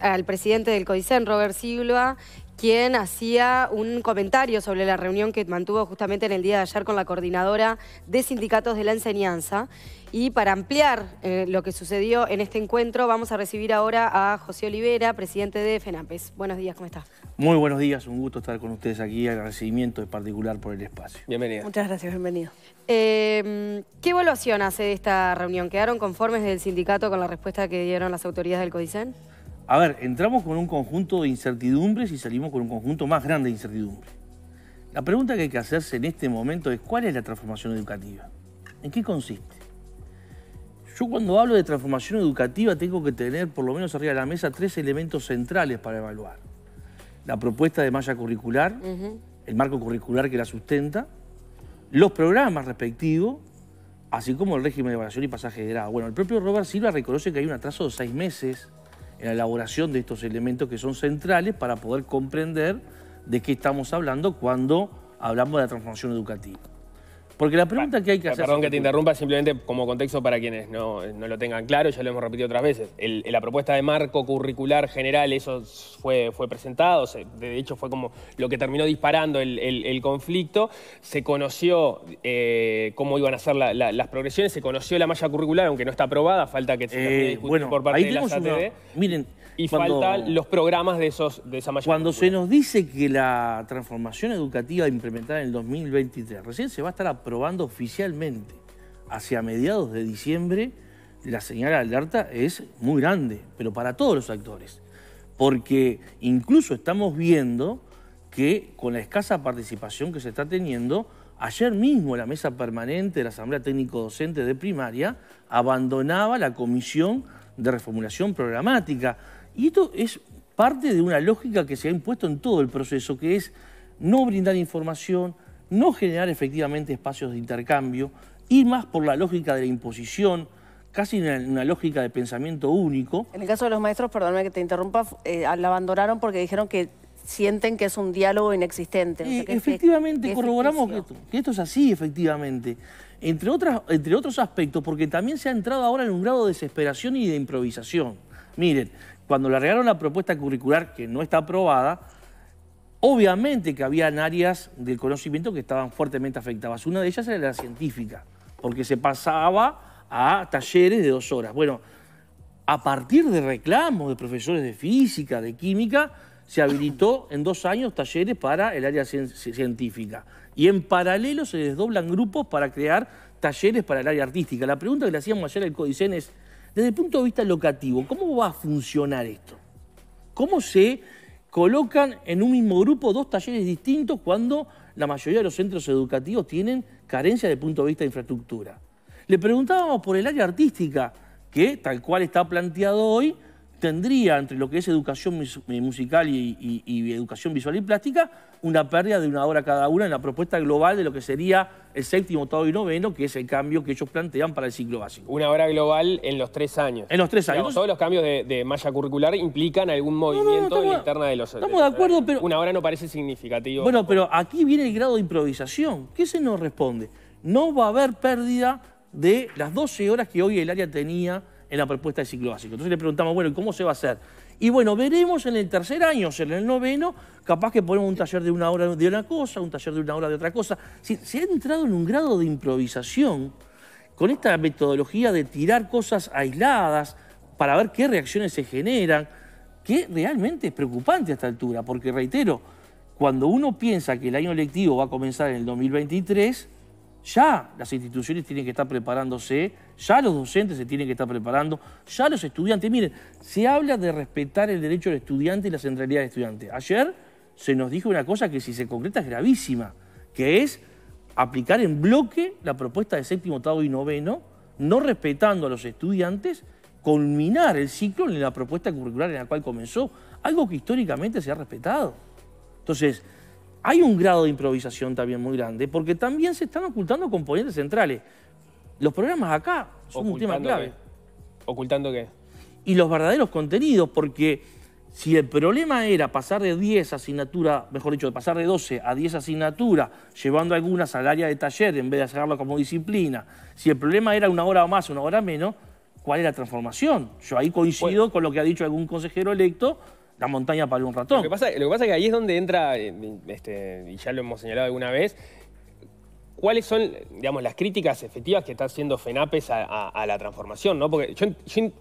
al presidente del CODICEN, Robert Silva, quien hacía un comentario sobre la reunión que mantuvo justamente en el día de ayer con la coordinadora de sindicatos de la enseñanza. Y para ampliar eh, lo que sucedió en este encuentro, vamos a recibir ahora a José Olivera, presidente de FENAPES. Buenos días, ¿cómo está? Muy buenos días, un gusto estar con ustedes aquí, agradecimiento en particular por el espacio. Bienvenido. Muchas gracias, bienvenido. Em, ¿Qué evaluación hace de esta reunión? ¿Quedaron conformes del sindicato con la respuesta que dieron las autoridades del CODICEN? a ver, entramos con un conjunto de incertidumbres y salimos con un conjunto más grande de incertidumbres. La pregunta que hay que hacerse en este momento es cuál es la transformación educativa. ¿En qué consiste? Yo cuando hablo de transformación educativa tengo que tener por lo menos arriba de la mesa tres elementos centrales para evaluar. La propuesta de malla curricular, el marco curricular que la sustenta, los programas respectivos, así como el régimen de evaluación y pasaje de grado. Bueno, el propio Robert Silva reconoce que hay un atraso de seis meses en la elaboración de estos elementos que son centrales para poder comprender de qué estamos hablando cuando hablamos de la transformación educativa. Porque la pregunta que hay que ah, hacer... Perdón que te interrumpa, simplemente como contexto para quienes no, lo tengan claro, ya lo hemos repetido otras veces. la propuesta de marco curricular general, eso fue, fue presentado, de hecho fue como lo que terminó disparando el, conflicto. Se conoció eh, cómo iban a ser las progresiones, se conoció la malla curricular, aunque no está aprobada, falta que se eh, por parte de la SATD. Miren, y faltan los programas de, esos, de esa mayoría. Cuando se nos dice que la transformación educativa implementada en el 2023 recién se va a estar aprobando oficialmente hacia mediados de diciembre, la señal de alerta es muy grande, pero para todos los actores. Porque incluso estamos viendo que con la escasa participación que se está teniendo, ayer mismo la mesa permanente de la Asamblea Técnico Docente de Primaria abandonaba la comisión de reformulación programática y esto es parte de una lógica que se ha impuesto en todo el proceso, que es no brindar información, no generar efectivamente espacios de intercambio, y más por la lógica de la imposición, casi una, lógica de pensamiento único. En el caso de los maestros, perdóname que te interrumpa, eh, la abandonaron porque dijeron que sienten que es un diálogo inexistente. efectivamente, corroboramos que esto, es así, efectivamente. entre otros aspectos, porque también se ha entrado ahora en un grado de desesperación y de improvisación. Miren, cuando le arreglaron la propuesta curricular que no está aprobada, obviamente que habían áreas del conocimiento que estaban fuertemente afectadas. Una de ellas era la científica, porque se pasaba a talleres de dos horas. Bueno, a partir de reclamos de profesores de física, de química, se habilitó en dos años talleres para el área científica. Y en paralelo se desdoblan grupos para crear talleres para el área artística. La pregunta que le hacíamos ayer al Codicen es, desde el punto de vista locativo, ¿cómo va a funcionar esto? ¿Cómo se colocan en un mismo grupo dos talleres distintos cuando la mayoría de los centros educativos tienen carencia desde el punto de vista de infraestructura? Le preguntábamos por el área artística, que tal cual está planteado hoy, tendría entre lo que es educación eh, musical y, educación visual y plástica una pérdida de una hora cada una en la propuesta global de lo que sería el séptimo, octavo y noveno, que es el cambio que ellos plantean para el ciclo básico. Una hora global en los tres años. En los tres años. todos los cambios de, malla curricular implican algún movimiento interna de los... Estamos de, acuerdo, pero... Una hora no parece significativo. Bueno, pero aquí viene el grado de improvisación. ¿Qué se nos responde? No va a haber pérdida de las 12 horas que hoy el área tenía en la propuesta de ciclo básico. Entonces le preguntamos, bueno, ¿cómo se va a hacer? Y bueno, veremos en el tercer año, o sea, en el noveno, capaz que ponemos un taller de una hora de una cosa, un taller de una hora de otra cosa. Se, se ha entrado en un grado de improvisación con esta metodología de tirar cosas aisladas para ver qué reacciones se generan, que realmente es preocupante a esta altura, porque reitero, cuando uno piensa que el año lectivo va a comenzar en el 2023, ya las instituciones tienen que estar preparándose, ya los docentes se tienen que estar preparando, ya los estudiantes. Miren, se habla de respetar el derecho del estudiante y la centralidad del estudiante. Ayer se nos dijo una cosa que si se concreta es gravísima, que es aplicar en bloque la propuesta de séptimo, octavo y noveno, no respetando a los estudiantes, culminar el ciclo en la propuesta curricular en la cual comenzó, algo que históricamente se ha respetado. Entonces, hay un grado de improvisación también muy grande, porque también se están ocultando componentes centrales. Los programas acá son un tema clave. ¿Ocultando qué? Y los verdaderos contenidos, porque si el problema era pasar de 10 asignaturas, mejor dicho, de pasar de 12 a 10 asignaturas, llevando algunas al área de taller en vez de hacerlo como disciplina, si el problema era una hora más, una hora menos, ¿cuál es la transformación? Yo ahí coincido con lo que ha dicho algún consejero electo, la montaña para un ratón. Lo que pasa, lo que, pasa es que ahí es donde entra, eh, este, y ya lo hemos señalado alguna vez, ¿Cuáles son, digamos, las críticas efectivas que está haciendo FENAPES a, la transformación? ¿no? Porque yo,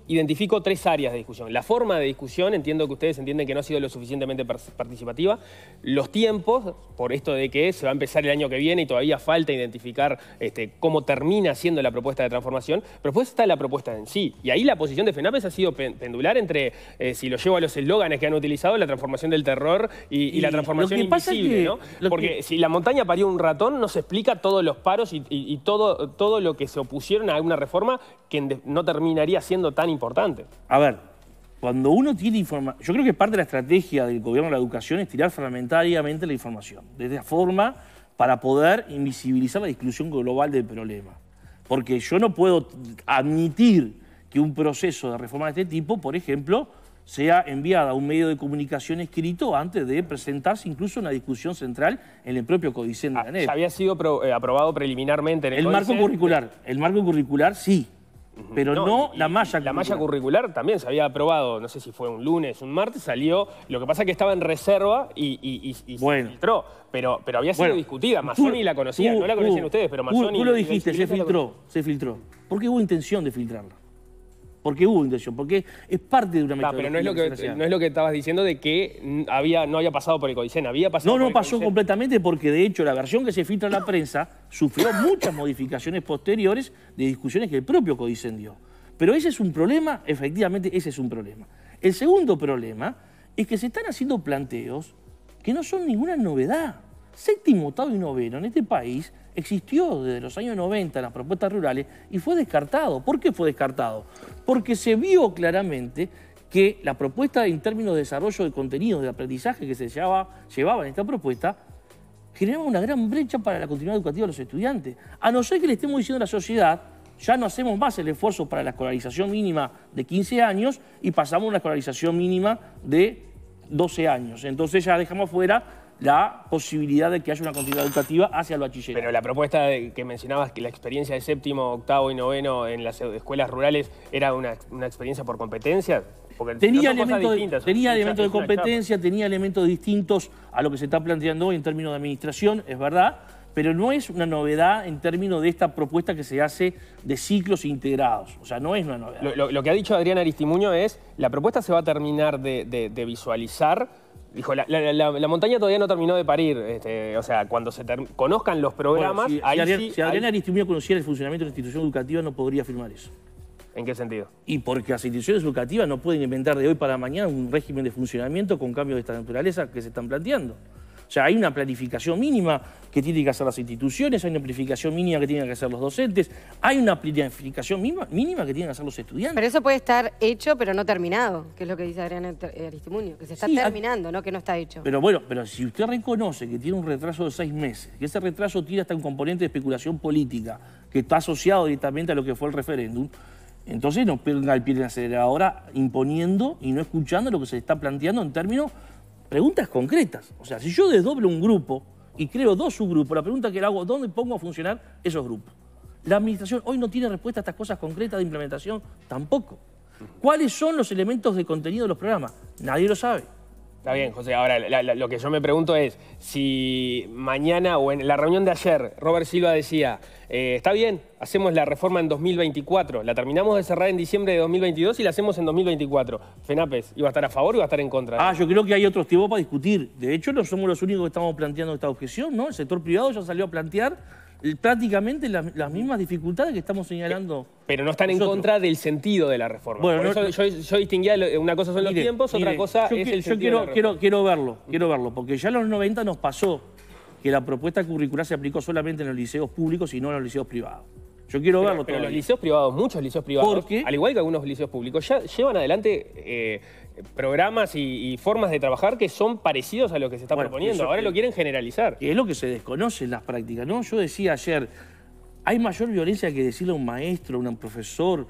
identifico tres áreas de discusión. La forma de discusión, entiendo que ustedes entienden que no ha sido lo suficientemente participativa. Los tiempos, por esto de que se va a empezar el año que viene y todavía falta identificar este, cómo termina siendo la propuesta de transformación. Pero después está la propuesta en sí. Y ahí la posición de FENAPES ha sido pendular entre, eh, si lo llevo a los eslóganes que han utilizado, la transformación del terror y, la transformación invisible. ¿no? Porque si la montaña parió un ratón, no se explica todos los paros y, todo, todo lo que se opusieron a una reforma que no terminaría siendo tan importante. A ver, cuando uno tiene información, yo creo que parte de la estrategia del gobierno de la educación es tirar fragmentariamente la información, de esa forma para poder invisibilizar la discusión global del problema. Porque yo no puedo admitir que un proceso de reforma de este tipo, por ejemplo, sea enviada a un medio de comunicación escrito antes de presentarse incluso una discusión central en el propio Códice ah, Ya había sido eh, aprobado preliminarmente en el El marco curricular, el marco curricular sí, pero no, la malla La malla curricular también se había aprobado, no sé si fue un lunes, un martes, salió, lo que pasa es que estaba en reserva y, se filtró, pero, había sido discutida, Mazzoni la conocía, no la conocían ustedes, pero Mazzoni... Tú lo dijiste, se filtró, se filtró, hubo intención de filtrarla porque hubo intención, porque es parte de una metodología. pero no es, lo que, no es lo que estabas diciendo de que había, no había pasado por el Codicen, había pasado No, no pasó completamente porque de hecho la versión que se filtra en la prensa sufrió muchas modificaciones posteriores de discusiones que el propio Codicen dio. Pero ese es un problema, efectivamente ese es un problema. El segundo problema es que se están haciendo planteos que no son ninguna novedad. Séptimo, octavo y noveno en este país existió desde los años 90 en las propuestas rurales y fue descartado. ¿Por qué fue descartado? Porque se vio claramente que la propuesta en términos de desarrollo de contenidos, de aprendizaje que se llevaba, llevaba en esta propuesta, generaba una gran brecha para la continuidad educativa de los estudiantes. A no ser que le estemos diciendo a la sociedad, ya no hacemos más el esfuerzo para la escolarización mínima de 15 años y pasamos a una escolarización mínima de 12 años. Entonces ya dejamos fuera la posibilidad de que haya una continuidad educativa hacia el bachillerato. Pero la propuesta que mencionabas, que la experiencia de séptimo, octavo y noveno en las e, escuelas rurales era una, experiencia por competencia? Porque tenía elementos, de, competencia, tenía elementos distintos a lo que se está planteando hoy en términos de administración, es verdad, pero no es una novedad en términos de esta propuesta que se hace de ciclos integrados. O sea, no es una novedad. Lo, que ha dicho Adrián Aristimuño es, la propuesta se va a terminar de visualizar Dijo, la, montaña todavía no terminó de parir. Este, o sea, cuando se conozcan los programas. si, Adriana Aristimuño conociera el funcionamiento de la institución educativa, no podría firmar eso. ¿En qué sentido? Y porque las instituciones educativas no pueden inventar de hoy para mañana un régimen de funcionamiento con cambios de esta naturaleza que se están planteando. O sea, hay una planificación mínima que tienen que hacer las instituciones, hay una planificación mínima que tienen que hacer los docentes, hay una planificación mínima, mínima que tienen que hacer los estudiantes. Pero eso puede estar hecho, pero no terminado, que es lo que dice Adrián eh, Aristimuño, que se está terminando, no que no está hecho. Pero bueno, pero si usted reconoce que tiene un retraso de seis meses, que ese retraso tiene hasta un componente de especulación política, que está asociado directamente a lo que fue el referéndum, entonces no pega el pie en la aceleradora imponiendo y no escuchando lo que se está planteando en términos preguntas concretas. O sea, si yo desdoblo un grupo y creo dos subgrupos, la pregunta que le hago, ¿dónde pongo a funcionar esos grupos? La administración hoy no tiene respuesta a estas cosas concretas de implementación tampoco. ¿Cuáles son los elementos de contenido de los programas? Nadie lo sabe. Está bien, José. Ahora, lo que yo me pregunto es si mañana o en la reunión de ayer Robert Silva decía, eh, está bien, hacemos la reforma en 2024, la terminamos de cerrar en diciembre de 2022 y la hacemos en 2024. FENAPES, ¿iba a estar a favor o iba a estar en contra? Ah, yo creo que hay otros tipos para discutir. De hecho, no somos los únicos que estamos planteando esta objeción, ¿no? El sector privado ya salió a plantear prácticamente las, mismas dificultades que estamos señalando. Eh, pero no están en contra del sentido de la reforma. Bueno, yo, distinguía, una cosa son los tiempos, otra cosa yo, es quiero, quiero, quiero verlo, quiero verlo, porque ya en los 90 nos pasó que la propuesta curricular se aplicó solamente en los liceos públicos y no en los liceos privados. Yo quiero verlo pero los liceos privados, muchos liceos privados, al igual que algunos liceos públicos, ya llevan adelante eh, programas y, formas de trabajar que son parecidos a lo que se está proponiendo. Ahora lo quieren generalizar. es lo que se desconoce en las prácticas, ¿no? Yo decía ayer, hay mayor violencia que decirle a un maestro, a un profesor,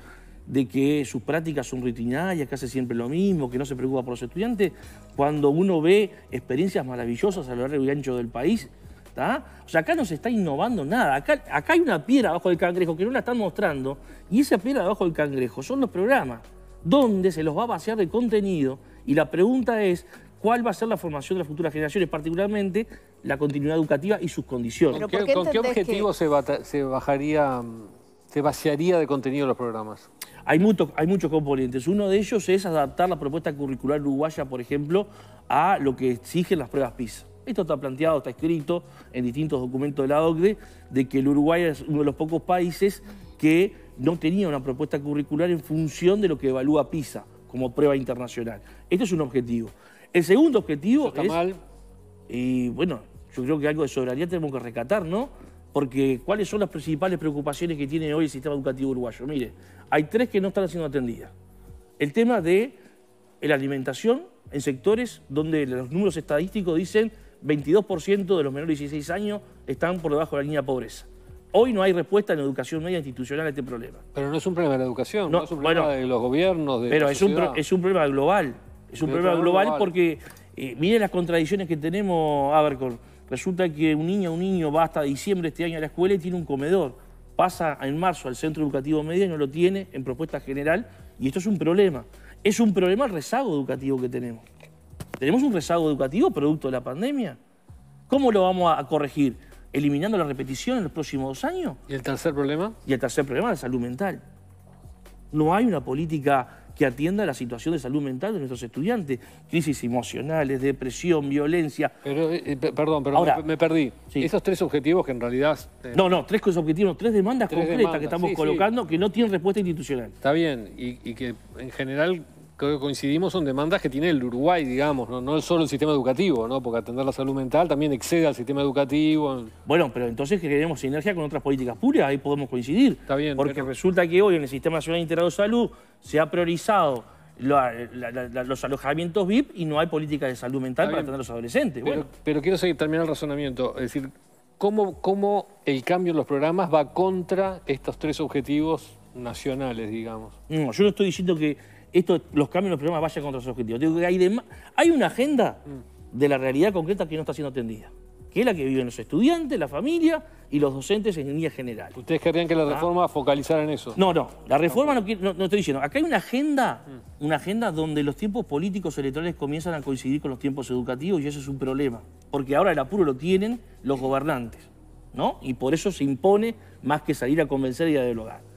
de que sus prácticas son rutinarias, que hace siempre lo mismo, que no se preocupa por los estudiantes, cuando uno ve experiencias maravillosas a lo largo y ancho del país. O sea, acá no se está innovando nada. Acá, acá hay una piedra abajo del cangrejo que no la están mostrando, y esa piedra abajo del cangrejo son los programas. ¿Dónde se los va a vaciar de contenido y la pregunta es cuál va a ser la formación de las futuras generaciones, particularmente la continuidad educativa y sus condiciones. ¿Con qué, objetivo se, bajaría, mm, se vaciaría de contenido los programas? Hay, hay muchos componentes. Uno de ellos es adaptar la propuesta curricular uruguaya, por ejemplo, a lo que exigen las pruebas PISA. Esto está planteado, está escrito en distintos documentos de la OCDE, de que el Uruguay es uno de los pocos países que no tenía una propuesta curricular en función de lo que evalúa PISA como prueba internacional. Este es un objetivo. El segundo objetivo está mal. Y bueno, yo creo que algo de soberanía tenemos que rescatar, ¿no? Porque ¿cuáles son las principales preocupaciones que tiene hoy el sistema educativo uruguayo? Mire, hay tres que no están siendo atendidas. El tema de eh, la alimentación en sectores donde los números estadísticos dicen 22% de los menores de 16 años están por debajo de la línea de pobreza. Hoy no hay respuesta en la educación media institucional a este problema. Pero no es un problema de la educación, no, es un problema de los gobiernos, de Pero es, un, es un problema global. Es un problema, global, porque eh, miren las contradicciones que tenemos, Abercorn. Resulta que un niño, un niño va hasta diciembre este año a la escuela y tiene un comedor. Pasa en marzo al centro educativo medio y no lo tiene en propuesta general. Y esto es un problema. Es un problema el rezago educativo que tenemos. ¿Tenemos un rezago educativo producto de la pandemia? ¿Cómo lo vamos a corregir? eliminando la repetición en los próximos dos años. ¿Y el tercer problema? Y el tercer problema, la salud mental. No hay una política que atienda la situación de salud mental de nuestros estudiantes. Crisis emocionales, depresión, violencia. Pero, eh, eh, perdón, pero me, perdí. Esos tres objetivos que en realidad... Eh, no, no, tres objetivos, tres demandas concretas que estamos colocando que no tienen respuesta institucional. Está bien, y que en general creo que coincidimos son demandas que tiene el Uruguay, digamos, no, no solo el sistema educativo, ¿no? porque atender la salud mental también excede al sistema educativo. Bueno, pero entonces queremos sinergia con otras políticas públicas, ahí podemos coincidir. Está bien. Porque resulta que hoy en el Sistema Nacional Integrado de Salud se ha priorizado los alojamientos VIP y no hay política de salud mental para atender a los adolescentes. Pero, bueno. pero quiero seguir, terminar el razonamiento. Es decir, ¿cómo, ¿cómo el cambio en los programas va contra estos tres objetivos nacionales, digamos? No, yo no estoy diciendo que esto, los cambios en los programas vayan contra sus objetivos. hay, una agenda mm. de la realidad concreta que no está siendo atendida, que es la que viven los estudiantes, la familia y los docentes en línea general. ¿Ustedes querrían que la ¿Ah? reforma focalizara en eso? No, no, la reforma no, no, estoy diciendo. Acá hay una agenda, mm. una agenda donde los tiempos políticos electorales comienzan a coincidir con los tiempos educativos y eso es un problema, porque ahora el apuro lo tienen los gobernantes, ¿no? Y por eso se impone más que salir a convencer y a dialogar.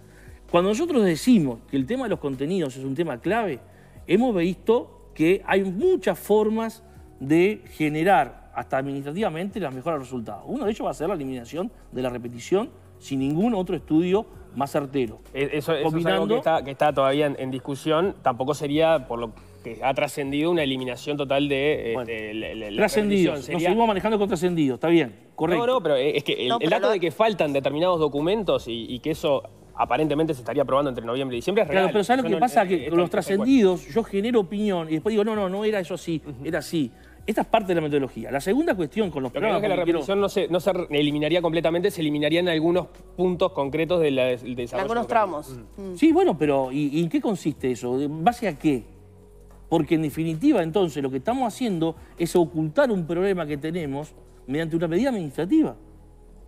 Cuando nosotros decimos que el tema de los contenidos es un tema clave, hemos visto que hay muchas formas de generar hasta administrativamente las mejores resultados. Uno de ellos va a ser la eliminación de la repetición sin ningún otro estudio más certero. E, eso, es algo que está, todavía en, discusión. Tampoco sería, por lo que ha trascendido, una eliminación total de... Este, trascendido. nos seguimos manejando con trascendido. está bien, correcto. No, pero es que el, dato de que faltan determinados documentos y que eso aparentemente se estaría aprobando entre noviembre y diciembre. Claro, pero ¿sabes lo que pasa? Eh, que eh, con los trascendidos yo genero opinión y después digo, no, no, no era eso así, era así. Esta es parte de la metodología. La segunda cuestión con los lo programas... Que es que la revisión no se, eliminaría completamente, se eliminarían algunos puntos concretos del de desarrollo. Algunos tramos. Mm. Sí, bueno, pero ¿y, en qué consiste eso? ¿En base a qué? Porque en definitiva, entonces, lo que estamos haciendo es ocultar un problema que tenemos mediante una medida administrativa.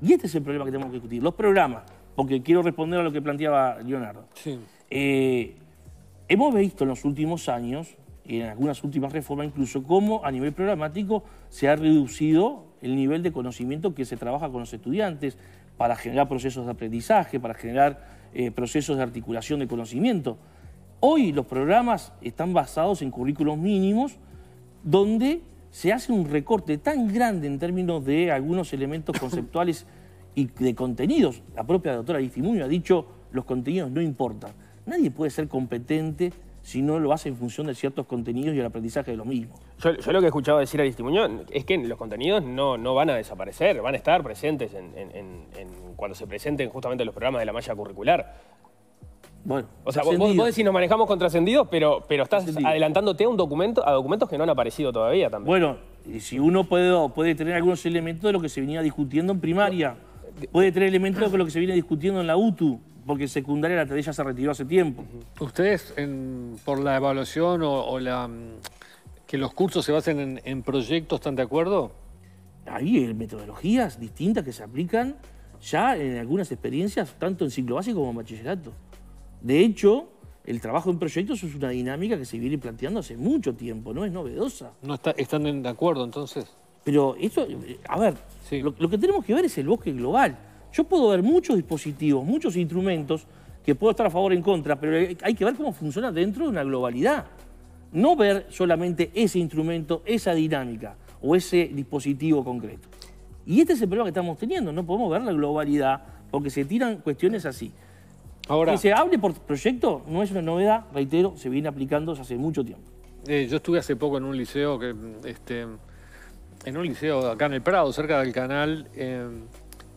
Y este es el problema que tenemos que discutir. Los programas porque quiero responder a lo que planteaba Leonardo. Sí. Eh, hemos visto en los últimos años, y en algunas últimas reformas incluso, cómo a nivel programático se ha reducido el nivel de conocimiento que se trabaja con los estudiantes para generar procesos de aprendizaje, para generar eh, procesos de articulación de conocimiento. Hoy los programas están basados en currículos mínimos donde se hace un recorte tan grande en términos de algunos elementos conceptuales y de contenidos. La propia doctora Aristimuño ha dicho, los contenidos no importan. Nadie puede ser competente si no lo hace en función de ciertos contenidos y el aprendizaje de los mismos. Yo, lo que he escuchado decir a Aristimuño es que los contenidos no, no van a desaparecer, van a estar presentes en, cuando se presenten justamente los programas de la malla curricular. Bueno, o sea, vos, decís nos manejamos con pero, pero estás adelantándote a, un documento, a documentos que no han aparecido todavía también. Bueno, y si uno puede, puede tener algunos elementos de lo que se venía discutiendo en primaria puede tener elementos con lo que se viene discutiendo en la UTU, porque secundaria la tarea se retiró hace tiempo. Ustedes, por la evaluación o, la, mm, que los cursos se basen en, proyectos, ¿están de acuerdo? Hay eh, metodologías distintas que se aplican ya en algunas experiencias, tanto en ciclo básico como en bachillerato. De hecho, el trabajo en proyectos es una dinámica que se viene planteando hace mucho tiempo, no es novedosa. No están de acuerdo entonces. Pero esto, eh, a ver, lo, que tenemos que ver es el bosque global. Yo puedo ver muchos dispositivos, muchos instrumentos que puedo estar a favor o en contra, pero hay que ver cómo funciona dentro de una globalidad. No ver solamente ese instrumento, esa dinámica o ese dispositivo concreto. Y este es el problema que estamos teniendo, no podemos ver la globalidad porque se tiran cuestiones así. Ahora, que se hable por proyecto no es una novedad, reitero, se viene aplicando desde hace mucho tiempo. Eh, yo estuve hace poco en un liceo que este, en un liceo acá en el Prado, cerca del canal, eh,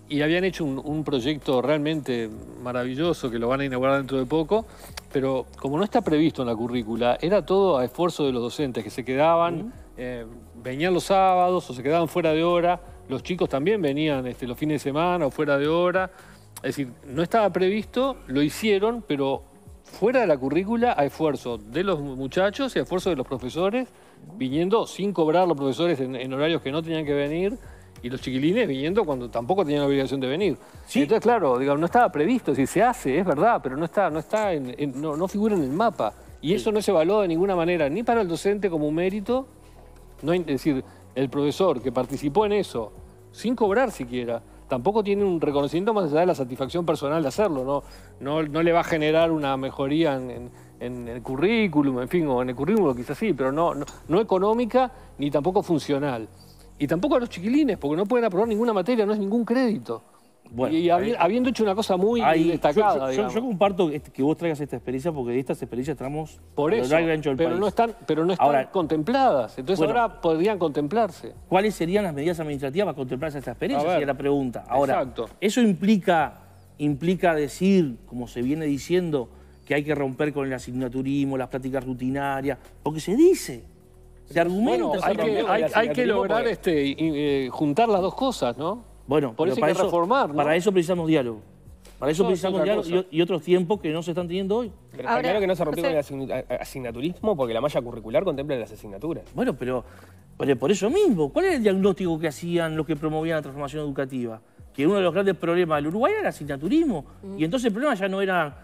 y habían hecho un, proyecto realmente maravilloso que lo van a inaugurar dentro de poco, pero como no está previsto en la currícula, era todo a esfuerzo de los docentes que se quedaban, eh, venían los sábados o se quedaban fuera de hora, los chicos también venían este, los fines de semana o fuera de hora, es decir, no estaba previsto, lo hicieron, pero fuera de la currícula a esfuerzo de los muchachos y a esfuerzo de los profesores, viniendo sin cobrar los profesores en, horarios que no tenían que venir y los chiquilines viniendo cuando tampoco tenían la obligación de venir. ¿Sí? Entonces, claro, digamos, no estaba previsto, si se hace, es verdad, pero no está, no está no, figura en el mapa. Y eso no se evaluó de ninguna manera, ni para el docente como un mérito, no, es decir, el profesor que participó en eso, sin cobrar siquiera, tampoco tiene un reconocimiento más allá de la satisfacción personal de hacerlo. No, no, le va a generar una mejoría en, el currículum, en fin, o en el currículum quizás sí, pero no, no económica ni tampoco funcional. Y tampoco a los chiquilines, porque no pueden aprobar ninguna materia, no es ningún crédito y habiendo hecho una cosa muy destacada. Yo, comparto este, que vos traigas esta experiencia porque de estas experiencias estamos por eso, pero no están, pero no están contempladas. Entonces ahora podrían contemplarse. ¿Cuáles serían las medidas administrativas para contemplarse esta experiencia? Sería la pregunta. Ahora, eso implica, implica decir, como se viene diciendo, que hay que romper con el asignaturismo, las prácticas rutinarias, porque se dice. Se argumenta. hay, que, lograr este, eh, juntar las dos cosas, ¿no? Bueno, para, eso, para eso precisamos diálogo. Para eso precisamos diálogo y, otros tiempos que no se están teniendo hoy. Pero claro que no se rompió con el asignaturismo porque la malla curricular contempla las asignaturas. Bueno, pero, por eso mismo, ¿cuál es el diagnóstico que hacían los que promovían la transformación educativa? Que uno de los grandes problemas del Uruguay era el asignaturismo. Mm. Y entonces el problema ya no era...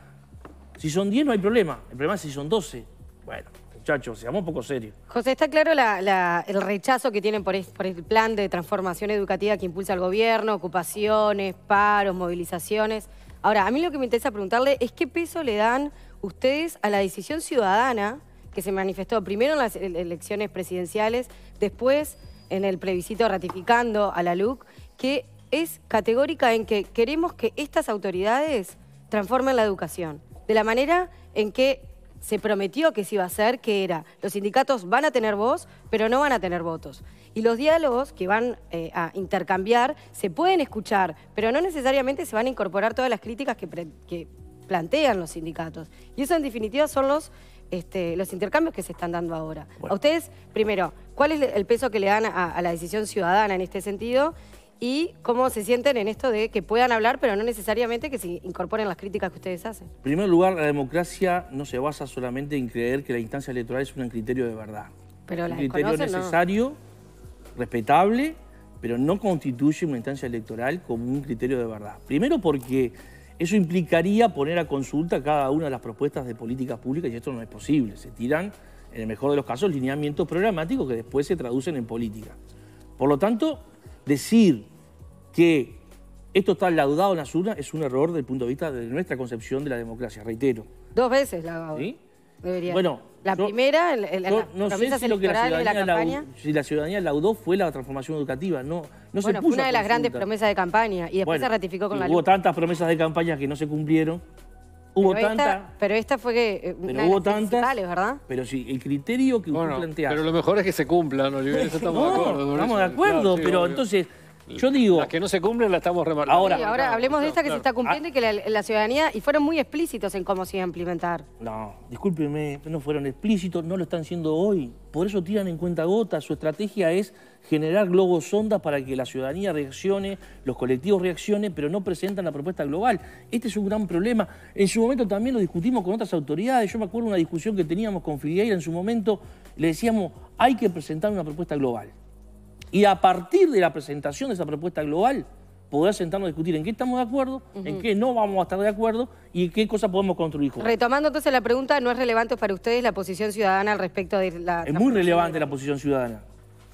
Si son 10 no hay problema, el problema es si son 12. Bueno, muchachos, seamos un poco serios. José, está claro el rechazo que tienen por, por, el plan de transformación educativa que impulsa el gobierno, ocupaciones, paros, movilizaciones. Ahora, a mí lo que me interesa preguntarle es qué peso le dan ustedes a la decisión ciudadana que se manifestó primero en las elecciones presidenciales, después en el plebiscito ratificando a la LUC, que es categórica en que queremos que estas autoridades transformen la educación, de la manera en que se prometió que se iba a hacer, que era, los sindicatos van a tener voz, pero no van a tener votos. Y los diálogos que van eh, a intercambiar se pueden escuchar, pero no necesariamente se van a incorporar todas las críticas que, plantean los sindicatos. Y eso en definitiva son los, este, los intercambios que se están dando ahora. A ustedes, primero, ¿cuál es el peso que le dan a la decisión ciudadana en este sentido? y cómo se sienten en esto de que puedan hablar, pero no necesariamente que se incorporen las críticas que ustedes hacen. En primer lugar, la democracia no se basa solamente en creer que la instancia electoral es un criterio de verdad. Pero un criterio necesario, respetable, pero no constituye una instancia electoral como un criterio de verdad. Primero porque eso implicaría poner a consulta cada una de las propuestas de políticas públicas y esto no es posible. Se tiran, en el mejor de los casos, lineamientos programáticos que después se traducen en política. Por lo tanto, decir que esto está laudado en las urnas es un error desde el punto de vista de nuestra concepción de la democracia, reitero. Dos veces laudado. ¿Sí? Debería. Bueno, la primera, la no sé si lo que la ciudadanía, campaña. la ciudadanía laudó fue la transformación educativa, no, no bueno, fue una de las grandes promesas de campaña y después se ratificó con la Hubo tantas promesas de campaña que no se cumplieron hubo pero Esta, pero esta fue que... Eh, pero hubo tantas... ¿verdad? Pero sí, el criterio que bueno, usted plantea. Pero lo mejor es que se cumplan, no eso estamos de acuerdo. Estamos de acuerdo, pero entonces... Yo digo... Las que no se cumplen las estamos remarcando. Ahora, ahora hablemos de esta que se está cumpliendo y que la, ciudadanía... Y fueron muy explícitos en cómo se iba a implementar. No, discúlpeme, no fueron explícitos, no lo están siendo hoy. Por eso tiran en cuenta gotas. Su estrategia es generar globos sondas para que la ciudadanía reaccione, los colectivos reaccionen, pero no presentan la propuesta global. Este es un gran problema. En su momento también lo discutimos con otras autoridades. Yo me acuerdo una discusión que teníamos con Figueira en su momento. Le decíamos, hay que presentar una propuesta global. Y a partir de la presentación de esa propuesta global, poder sentarnos a discutir en qué estamos de acuerdo, en qué no vamos a estar de acuerdo y qué cosas podemos construir juntos. Retomando entonces la pregunta, ¿no es relevante para ustedes la posición ciudadana al respecto de la... Es muy relevante la posición ciudadana,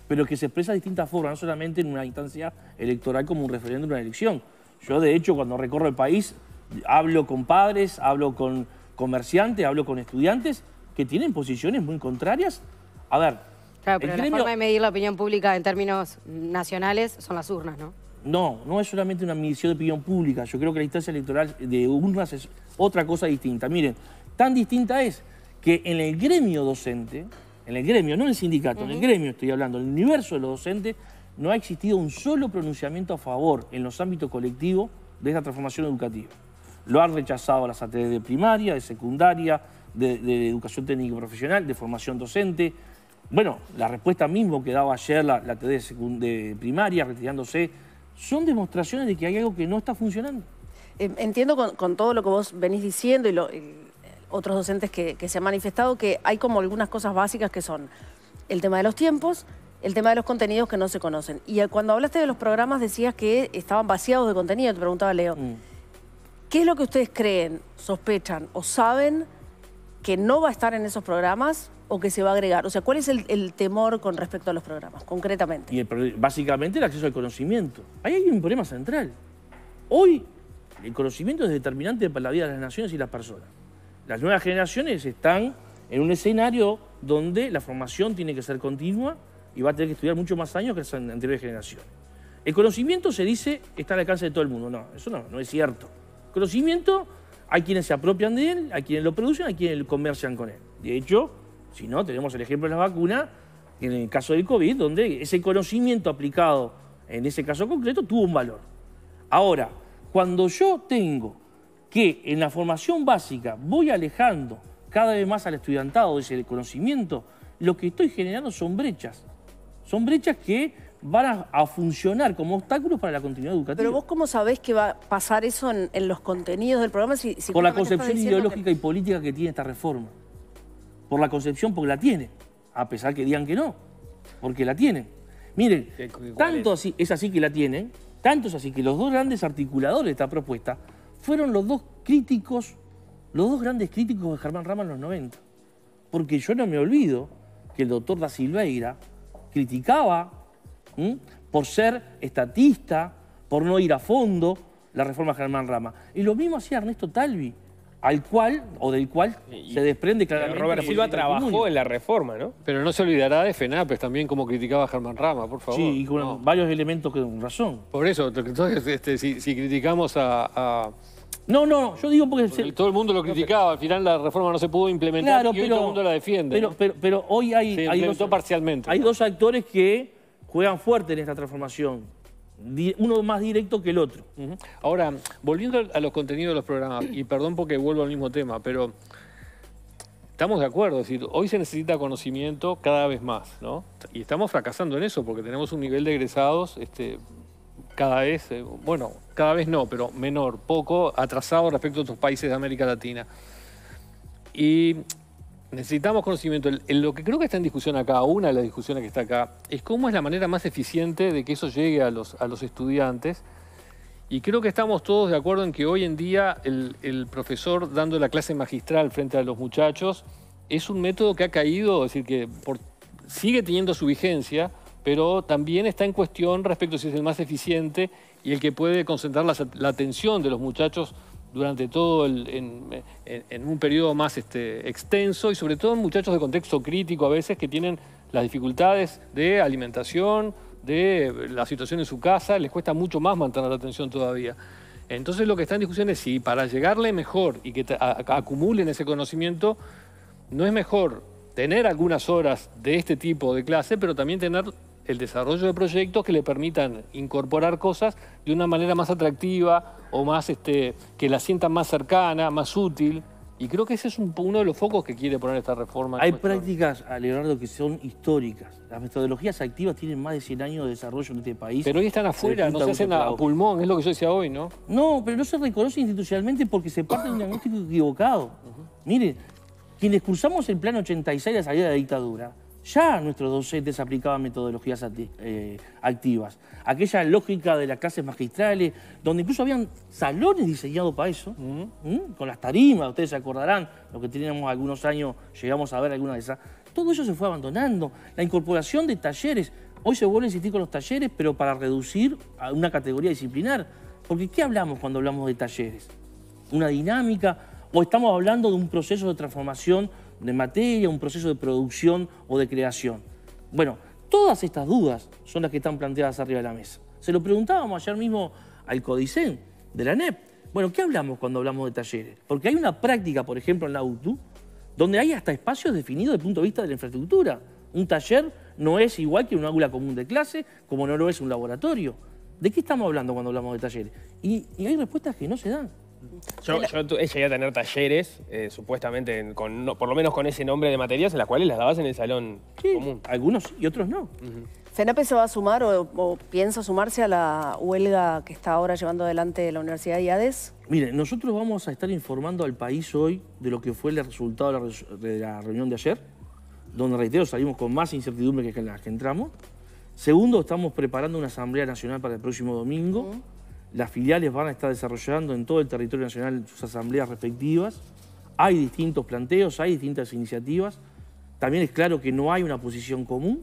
pero que se expresa de distintas formas, no solamente en una instancia electoral como un referéndum, una elección. Yo, de hecho, cuando recorro el país, hablo con padres, hablo con comerciantes, hablo con estudiantes que tienen posiciones muy contrarias. A ver, Claro, pero el la forma de medir la opinión pública en términos nacionales son las urnas, ¿no? No, no es solamente una medición de opinión pública. Yo creo que la instancia electoral de urnas es otra cosa distinta. Miren, tan distinta es que en el gremio docente, en el gremio, no en el sindicato, en el gremio estoy hablando, en el universo de los docentes, no ha existido un solo pronunciamiento a favor en los ámbitos colectivos de esta transformación educativa. Lo han rechazado las ATD de primaria, de secundaria, de, de educación técnico profesional, de formación docente, bueno, la respuesta mismo que daba ayer la, la TD de primaria, retirándose, son demostraciones de que hay algo que no está funcionando. Em, entiendo con, todo lo que vos venís diciendo y, otros docentes que, se han manifestado que hay como algunas cosas básicas que son el tema de los tiempos, el tema de los contenidos que no se conocen. Y cuando hablaste de los programas decías que estaban vaciados de contenido, te preguntaba Leo. Mm. ¿Qué es lo que ustedes creen, sospechan o saben que no va a estar en esos programas o que se va a agregar? O sea, ¿cuál es el, temor con respecto a los programas, concretamente? básicamente el acceso al conocimiento. Ahí hay un problema central. Hoy el conocimiento es determinante para la vida de las naciones y las personas. Las nuevas generaciones están en un escenario donde la formación tiene que ser continua y va a tener que estudiar mucho más años que las anteriores generaciones. El conocimiento se dice está al alcance de todo el mundo. No, eso no, no es cierto. El conocimiento hay quienes se apropian de él, hay quienes lo producen, hay quienes comercian con él. De hecho, si no, tenemos el ejemplo de la vacuna, en el caso del COVID, donde ese conocimiento aplicado en ese caso concreto tuvo un valor. Ahora, cuando yo tengo que en la formación básica voy alejando cada vez más al estudiantado de ese conocimiento, lo que estoy generando son brechas. Son brechas que van a, funcionar como obstáculos para la continuidad educativa. Pero vos cómo sabés que va a pasar eso en, los contenidos del programa? Si, Por la concepción ideológica y política que tiene esta reforma por la Concepción porque la tiene, a pesar que digan que no, porque la tienen. Miren, tanto es? así, es así que la tienen, tanto es así que los dos grandes articuladores de esta propuesta fueron los dos críticos, los dos grandes críticos de Germán Rama en los 90. Porque yo no me olvido que el doctor da Silveira criticaba por ser estatista, por no ir a fondo la reforma Germán Rama. Y lo mismo hacía Ernesto Talvi al cual o del cual se desprende claramente. Robert Silva trabajó en la reforma, ¿no? Pero no se olvidará de FENAPES también, como criticaba a Germán Rama, por favor. Sí, y con varios elementos que razón. Por eso, entonces, este, si, criticamos a, No, no, yo digo porque... todo el mundo lo criticaba, al final la reforma no se pudo implementar y todo el mundo la defiende. Pero, pero, hoy hay... parcialmente. Hay dos actores que juegan fuerte en esta transformación uno más directo que el otro. Ahora, volviendo a los contenidos de los programas, y perdón porque vuelvo al mismo tema, pero estamos de acuerdo, es decir, hoy se necesita conocimiento cada vez más, ¿no? Y estamos fracasando en eso porque tenemos un nivel de egresados este, cada vez, eh, bueno, cada vez no, pero menor, poco atrasado respecto a otros países de América Latina. Y necesitamos conocimiento. Lo que creo que está en discusión acá, una de las discusiones que está acá, es cómo es la manera más eficiente de que eso llegue a los, estudiantes. Y creo que estamos todos de acuerdo en que hoy en día el, profesor dando la clase magistral frente a los muchachos es un método que ha caído, es decir, que sigue teniendo su vigencia, pero también está en cuestión respecto a si es el más eficiente y el que puede concentrar la atención de los muchachos durante todo el, en, un periodo más este, extenso y sobre todo muchachos de contexto crítico a veces que tienen las dificultades de alimentación, de la situación en su casa, les cuesta mucho más mantener la atención todavía. Entonces lo que está en discusión es si para llegarle mejor y que acumulen ese conocimiento, no es mejor tener algunas horas de este tipo de clase, pero también tener el desarrollo de proyectos que le permitan incorporar cosas de una manera más atractiva o más este, que la sientan más cercana, más útil. Y creo que ese es uno de los focos que quiere poner esta reforma. Hay prácticas, Leonardo, que son históricas. Las metodologías activas tienen más de 100 años de desarrollo en este país. Pero hoy están afuera, no se hacen a pulmón, es lo que yo decía hoy, ¿no? No, pero no se reconoce institucionalmente porque se parte de un diagnóstico equivocado. Mire, quienes cursamos el Plan 86, la salida de la dictadura, ya nuestros docentes aplicaban metodologías eh, activas. Aquella lógica de las clases magistrales, donde incluso habían salones diseñados para eso, con las tarimas, ustedes se acordarán, Lo que teníamos algunos años llegamos a ver alguna de esas. Todo eso se fue abandonando. La incorporación de talleres. Hoy se vuelve a insistir con los talleres, pero para reducir a una categoría disciplinar. Porque ¿qué hablamos cuando hablamos de talleres? Una dinámica, o estamos hablando de un proceso de transformación de materia, un proceso de producción o de creación. Bueno, todas estas dudas son las que están planteadas arriba de la mesa. Se lo preguntábamos ayer mismo al Codicen de la NEP. Bueno, ¿qué hablamos cuando hablamos de talleres? Porque hay una práctica, por ejemplo, en la UTU, donde hay hasta espacios definidos desde el punto de vista de la infraestructura. Un taller no es igual que un aula común de clase, como no lo es un laboratorio. ¿De qué estamos hablando cuando hablamos de talleres? Y, y hay respuestas que no se dan. Yo, yo a tener talleres, eh, supuestamente, por lo menos con ese nombre de materias, en las cuales las dabas en el salón común. Algunos y otros no. ¿FENAPE se va a sumar o, piensa sumarse a la huelga que está ahora llevando adelante la Universidad de IADES? Mire, nosotros vamos a estar informando al país hoy de lo que fue el resultado de la, reunión de ayer, donde, reitero, salimos con más incertidumbre que las que entramos. Segundo, estamos preparando una Asamblea Nacional para el próximo domingo, las filiales van a estar desarrollando en todo el territorio nacional sus asambleas respectivas. Hay distintos planteos, hay distintas iniciativas. También es claro que no hay una posición común,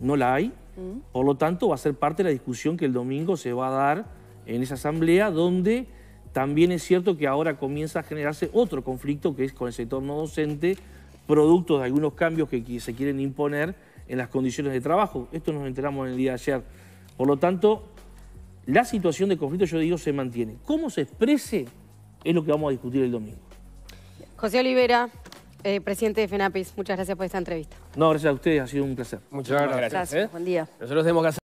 no la hay. Mm. Por lo tanto, va a ser parte de la discusión que el domingo se va a dar en esa asamblea, donde también es cierto que ahora comienza a generarse otro conflicto que es con el sector no docente, producto de algunos cambios que se quieren imponer en las condiciones de trabajo. Esto nos enteramos en el día de ayer. Por lo tanto, la situación de conflicto, yo digo, se mantiene. ¿Cómo se exprese? Es lo que vamos a discutir el domingo. José Olivera, eh, presidente de FENAPIS, muchas gracias por esta entrevista. No, gracias a ustedes, ha sido un placer. Muchas, gracias. ¿eh? ¿eh? Buen día. Nosotros tenemos que hacer